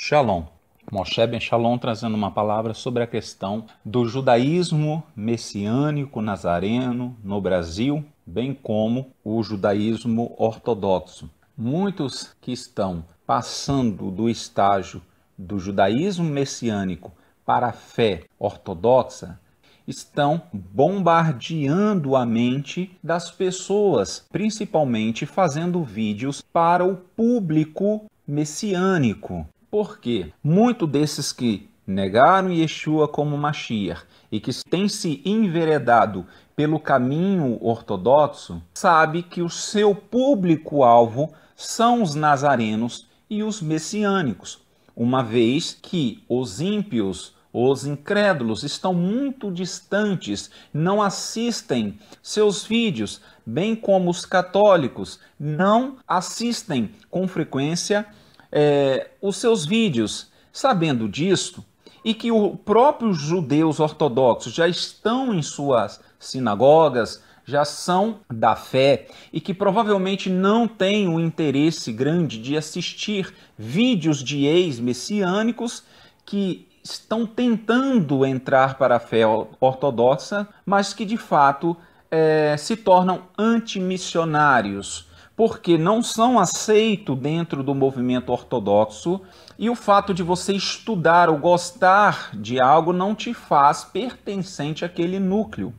Shalom. Moshe Ben Shalom trazendo uma palavra sobre a questão do judaísmo messiânico nazareno no Brasil, bem como o judaísmo ortodoxo. Muitos que estão passando do estágio do judaísmo messiânico para a fé ortodoxa estão bombardeando a mente das pessoas, principalmente fazendo vídeos para o público messiânico. Porque muito desses que negaram Yeshua como Mashiach e que têm se enveredado pelo caminho ortodoxo, sabe que o seu público-alvo são os nazarenos e os messiânicos, uma vez que os ímpios os incrédulos estão muito distantes, não assistem seus vídeos, bem como os católicos não assistem com frequência é, os seus vídeos. Sabendo disso, e que os próprios judeus ortodoxos já estão em suas sinagogas, já são da fé e que provavelmente não têm um interesse grande de assistir vídeos de ex-messiânicos que estão tentando entrar para a fé ortodoxa, mas que de fato é, se tornam antimissionários porque não são aceitos dentro do movimento ortodoxo e o fato de você estudar ou gostar de algo não te faz pertencente àquele núcleo.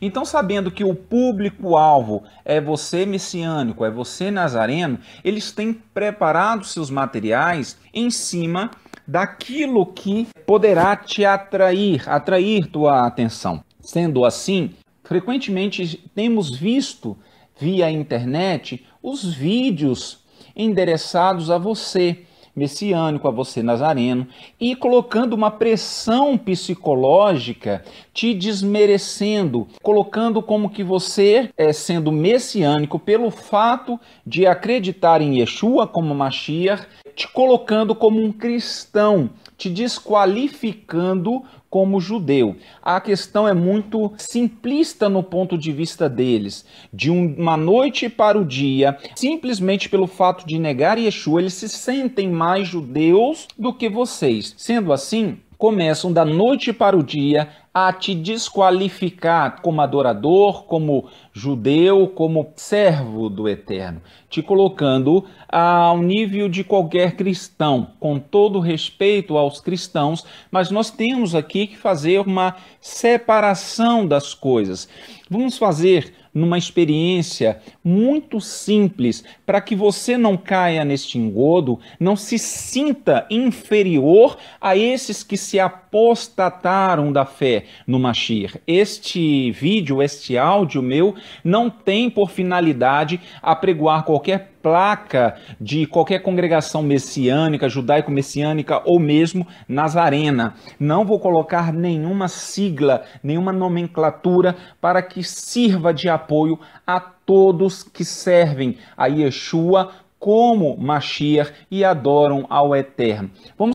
Então, sabendo que o público-alvo é você messiânico, é você nazareno, eles têm preparado seus materiais em cima daquilo que poderá te atrair, atrair tua atenção. Sendo assim, frequentemente temos visto via internet os vídeos endereçados a você, messiânico, a você nazareno, e colocando uma pressão psicológica, te desmerecendo, colocando como que você é sendo messiânico pelo fato de acreditar em Yeshua como Mashiach, te colocando como um cristão, te desqualificando como judeu. A questão é muito simplista no ponto de vista deles. De uma noite para o dia, simplesmente pelo fato de negar Yeshua, eles se sentem mais judeus do que vocês. Sendo assim, começam da noite para o dia a te desqualificar como adorador, como judeu, como servo do Eterno, te colocando ao nível de qualquer cristão, com todo respeito aos cristãos, mas nós temos aqui que fazer uma separação das coisas. Vamos fazer numa experiência muito simples para que você não caia neste engodo, não se sinta inferior a esses que se apostataram da fé no Mashir. Este vídeo, este áudio meu, não tem por finalidade apregoar qualquer placa de qualquer congregação messiânica, judaico-messiânica ou mesmo nazarena. Não vou colocar nenhuma sigla, nenhuma nomenclatura para que sirva de apoio a todos que servem a Yeshua como Mashiach e adoram ao Eterno. Vamos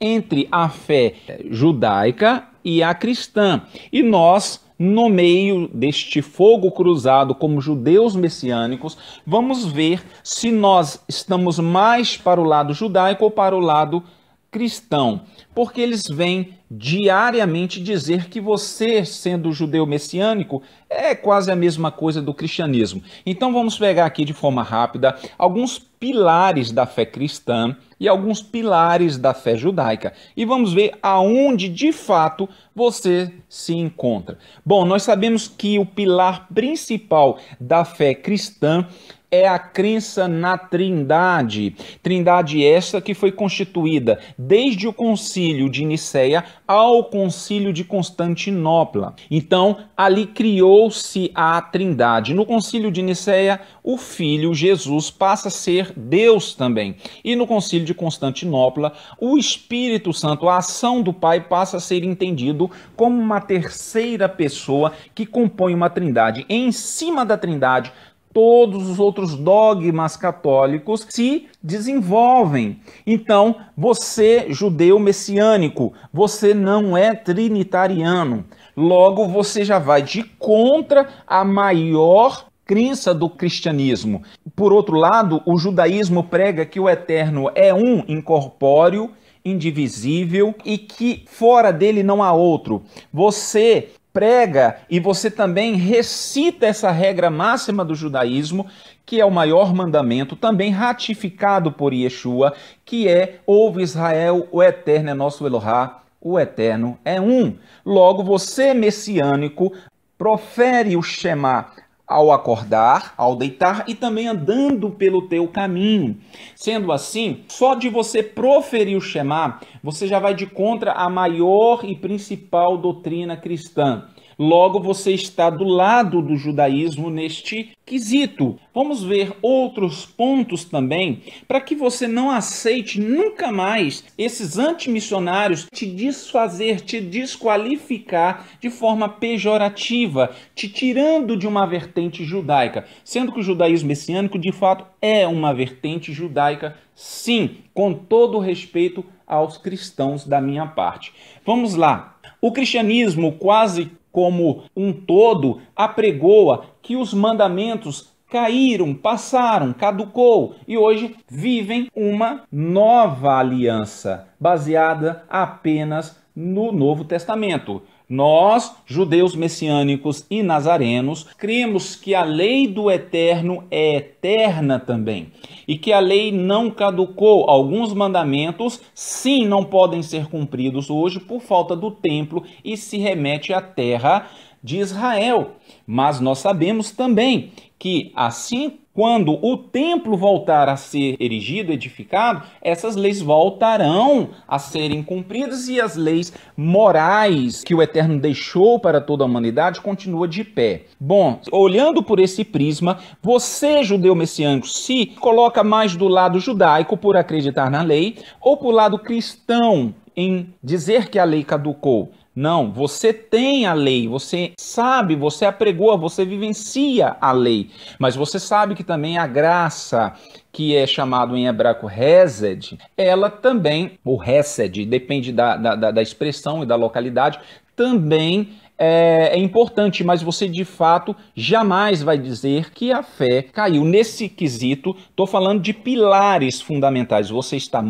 entre a fé judaica e a cristã. E nós no meio deste fogo cruzado como judeus messiânicos, vamos ver se nós estamos mais para o lado judaico ou para o lado cristão, porque eles vêm diariamente dizer que você, sendo judeu messiânico, é quase a mesma coisa do cristianismo. Então vamos pegar aqui de forma rápida alguns pilares da fé cristã e alguns pilares da fé judaica. E vamos ver aonde de fato você se encontra. Bom, nós sabemos que o pilar principal da fé cristã é a crença na Trindade. Trindade esta que foi constituída desde o Concílio de Nicéia ao Concílio de Constantinopla. Então, ali criou-se a Trindade. No Concílio de Nicéia, o Filho Jesus passa a ser Deus também. E no Concílio de Constantinopla, o Espírito Santo, a ação do Pai, passa a ser entendido como uma terceira pessoa que compõe uma Trindade. Em cima da Trindade, todos os outros dogmas católicos se desenvolvem. Então, você, judeu messiânico, você não é trinitariano. Logo, você já vai de contra a maior crença do cristianismo. Por outro lado, o judaísmo prega que o eterno é um incorpóreo indivisível e que fora dele não há outro. Você prega e você também recita essa regra máxima do judaísmo, que é o maior mandamento, também ratificado por Yeshua, que é: Ouve Israel, o Eterno é nosso Elohá, o Eterno é um. Logo, você messiânico profere o Shema, ao acordar, ao deitar e também andando pelo teu caminho. Sendo assim, só de você proferir o Shema, você já vai de contra a maior e principal doutrina cristã. Logo, você está do lado do judaísmo neste quesito. Vamos ver outros pontos também para que você não aceite nunca mais esses antimissionários te desfazer, te desqualificar de forma pejorativa, te tirando de uma vertente judaica. Sendo que o judaísmo messiânico de fato é uma vertente judaica, sim, com todo respeito aos cristãos da minha parte. Vamos lá. O cristianismo quase como um todo, apregoa que os mandamentos caíram, passaram, caducou e hoje vivem uma nova aliança baseada apenas no Novo Testamento. Nós, judeus messiânicos e nazarenos, cremos que a lei do eterno é eterna também e que a lei não caducou. Alguns mandamentos, sim, não podem ser cumpridos hoje por falta do templo e se remete à terra de Israel. Mas nós sabemos também que, assim quando o templo voltar a ser erigido, edificado, essas leis voltarão a serem cumpridas e as leis morais que o Eterno deixou para toda a humanidade continua de pé. Bom, olhando por esse prisma, você, judeu messiânico, se coloca mais do lado judaico por acreditar na lei ou por lado cristão em dizer que a lei caducou? Não, você tem a lei, você sabe, você apregoa, você vivencia a lei, mas você sabe que também a graça, que é chamado em hebraico Hesed, ela também, ou Hesed, depende da, da, da expressão e da localidade, também é, é, importante, mas você de fato jamais vai dizer que a fé caiu. Nesse quesito, estou falando de pilares fundamentais. Você está,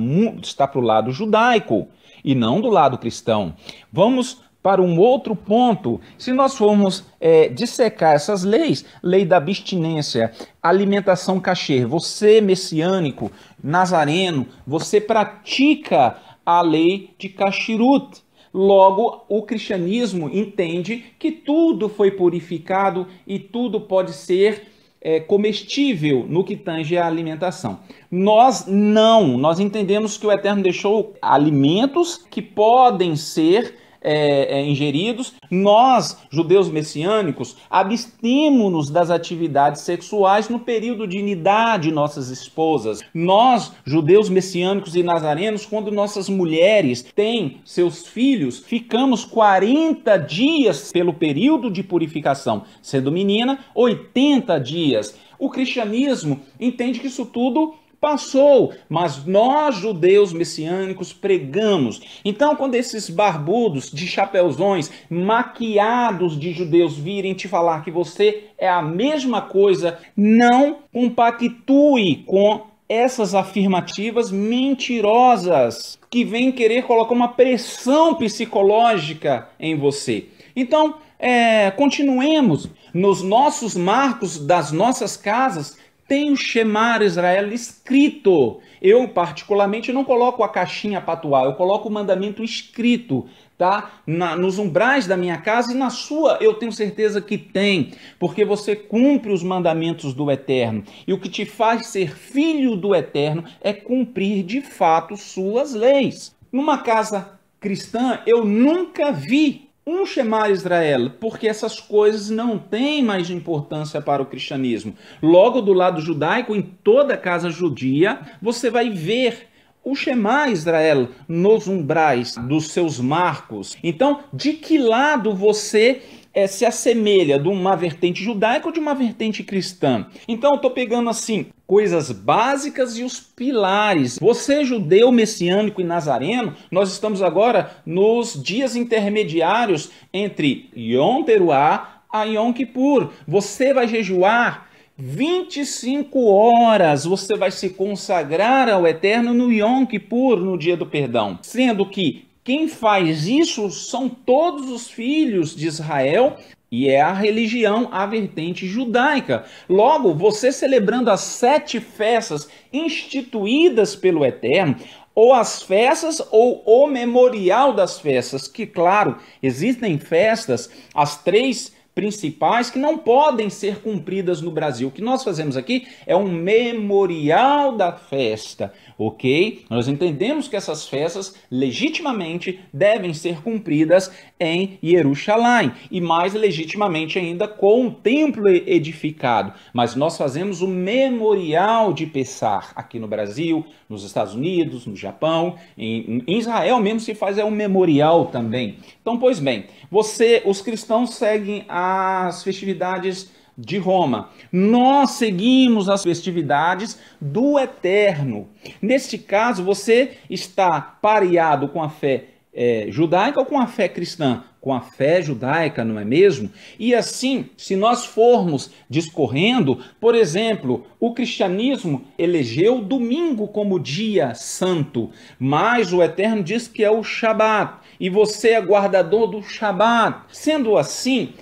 está para o lado judaico e não do lado cristão. Vamos para um outro ponto. Se nós formos é, dissecar essas leis, lei da abstinência, alimentação cachê você é messiânico, nazareno, você pratica a lei de kashrut. Logo, o cristianismo entende que tudo foi purificado e tudo pode ser é, comestível no que tange à alimentação. Nós não, nós entendemos que o Eterno deixou alimentos que podem ser é, é, ingeridos, nós, judeus messiânicos, abstemos-nos das atividades sexuais no período de unidade nossas esposas. Nós, judeus messiânicos e nazarenos, quando nossas mulheres têm seus filhos, ficamos 40 dias pelo período de purificação, sendo menina, 80 dias. O cristianismo entende que isso tudo passou, mas nós judeus messiânicos pregamos. Então, quando esses barbudos de chapéuzões, maquiados de judeus virem te falar que você é a mesma coisa, não compactue com essas afirmativas mentirosas que vêm querer colocar uma pressão psicológica em você. Então, é, continuemos nos nossos marcos das nossas casas tem o Shemar Israel escrito. Eu, particularmente, não coloco a caixinha patuá, eu coloco o mandamento escrito, tá? Na, nos umbrais da minha casa e na sua eu tenho certeza que tem, porque você cumpre os mandamentos do Eterno. E o que te faz ser filho do Eterno é cumprir de fato suas leis. Numa casa cristã, eu nunca vi um Shema Israel, porque essas coisas não têm mais importância para o cristianismo. Logo do lado judaico, em toda casa judia, você vai ver o Shema Israel nos umbrais dos seus marcos. Então, de que lado você é, se assemelha de uma vertente judaica ou de uma vertente cristã. Então, eu estou pegando assim coisas básicas e os pilares. Você, judeu, messiânico e nazareno, nós estamos agora nos dias intermediários entre Yom Teruah a Yom Kippur. Você vai jejuar 25 horas você vai se consagrar ao Eterno no Yom Kippur, no dia do perdão. Sendo que quem faz isso são todos os filhos de Israel e é a religião, a vertente judaica. Logo, você celebrando as sete festas instituídas pelo Eterno, ou as festas ou o memorial das festas, que, claro, existem festas, as três principais que não podem ser cumpridas no Brasil. O que nós fazemos aqui é um memorial da festa, ok? Nós entendemos que essas festas legitimamente devem ser cumpridas em Jerusalém e mais legitimamente ainda com o templo edificado. Mas nós fazemos o um memorial de Pessar aqui no Brasil, nos Estados Unidos, no Japão, em, em Israel mesmo se faz é um memorial também. Então, pois bem, você, os cristãos seguem a as festividades de Roma. Nós seguimos as festividades do eterno. Neste caso, você está pareado com a fé é, judaica ou com a fé cristã? Com a fé judaica, não é mesmo? E assim, se nós formos discorrendo, por exemplo, o cristianismo elegeu domingo como dia santo, mas o Eterno diz que é o Shabat, e você é guardador do Shabat. Sendo assim,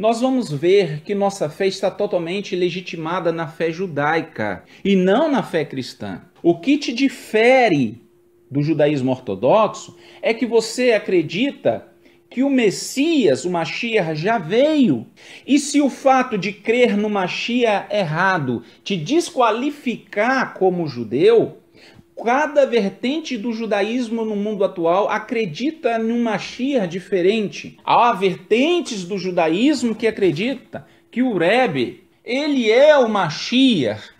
nós vamos ver que nossa fé está totalmente legitimada na fé judaica e não na fé cristã. O que te difere do judaísmo ortodoxo é que você acredita que o Messias, o Mashiach, já veio. E se o fato de crer no Mashiach errado te desqualificar como judeu, cada vertente do judaísmo no mundo atual acredita numa Shia diferente. Há vertentes do judaísmo que acredita que o Rebbe, ele é o Mashiach,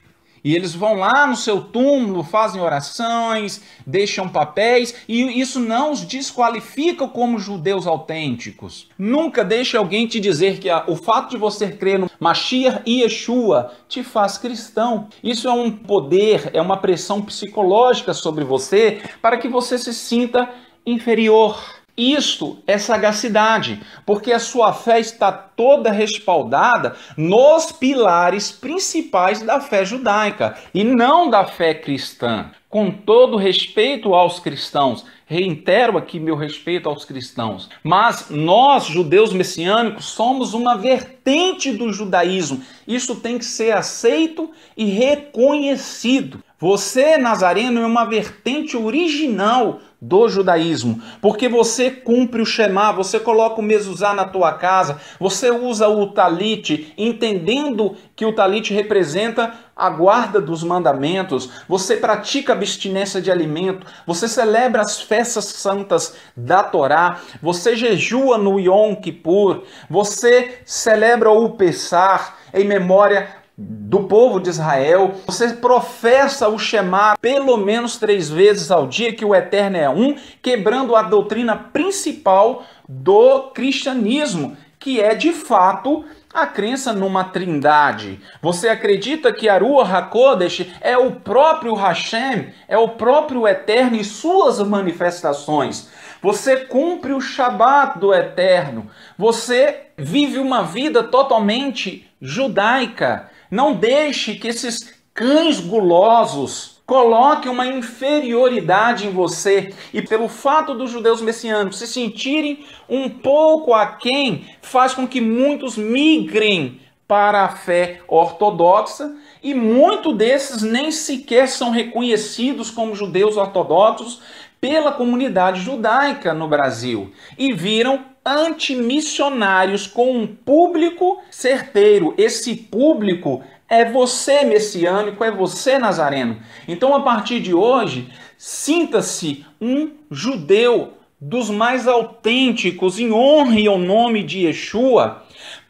e eles vão lá no seu túmulo, fazem orações, deixam papéis, e isso não os desqualifica como judeus autênticos. Nunca deixe alguém te dizer que o fato de você crer no Mashiach e Yeshua te faz cristão. Isso é um poder, é uma pressão psicológica sobre você para que você se sinta inferior. Isto é sagacidade, porque a sua fé está toda respaldada nos pilares principais da fé judaica e não da fé cristã. Com todo respeito aos cristãos, reitero aqui meu respeito aos cristãos, mas nós, judeus messiânicos, somos uma vertente do judaísmo. Isso tem que ser aceito e reconhecido. Você, Nazareno, é uma vertente original do judaísmo, porque você cumpre o Shema, você coloca o mezuzá na tua casa, você usa o talit, entendendo que o talit representa a guarda dos mandamentos, você pratica abstinência de alimento, você celebra as festas santas da Torá, você jejua no Yom Kippur, você celebra o Pessar em memória do povo de Israel, você professa o Shema pelo menos três vezes ao dia, que o Eterno é um, quebrando a doutrina principal do cristianismo, que é de fato a crença numa trindade. Você acredita que Arua Hakodesh é o próprio Hashem, é o próprio Eterno e suas manifestações. Você cumpre o Shabat do Eterno. Você vive uma vida totalmente judaica. Não deixe que esses cães gulosos coloquem uma inferioridade em você e pelo fato dos judeus messiânicos se sentirem um pouco aquém, faz com que muitos migrem para a fé ortodoxa e muitos desses nem sequer são reconhecidos como judeus ortodoxos pela comunidade judaica no Brasil e viram antimissionários com um público certeiro. Esse público é você messiânico, é você nazareno. Então, a partir de hoje, sinta-se um judeu dos mais autênticos em honra ao nome de Yeshua.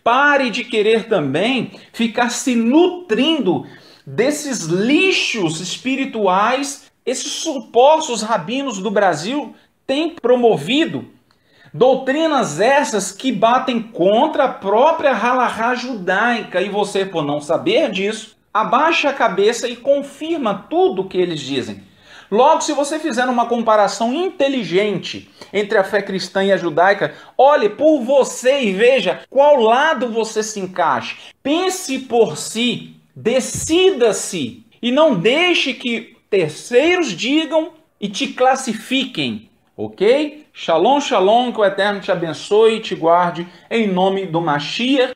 Pare de querer também ficar se nutrindo desses lixos espirituais, esses supostos rabinos do Brasil têm promovido. Doutrinas essas que batem contra a própria halahá judaica, e você, por não saber disso, abaixa a cabeça e confirma tudo o que eles dizem. Logo, se você fizer uma comparação inteligente entre a fé cristã e a judaica, olhe por você e veja qual lado você se encaixa. Pense por si, decida-se e não deixe que terceiros digam e te classifiquem, ok? Shalom, shalom, que o Eterno te abençoe e te guarde, em nome do Mashiach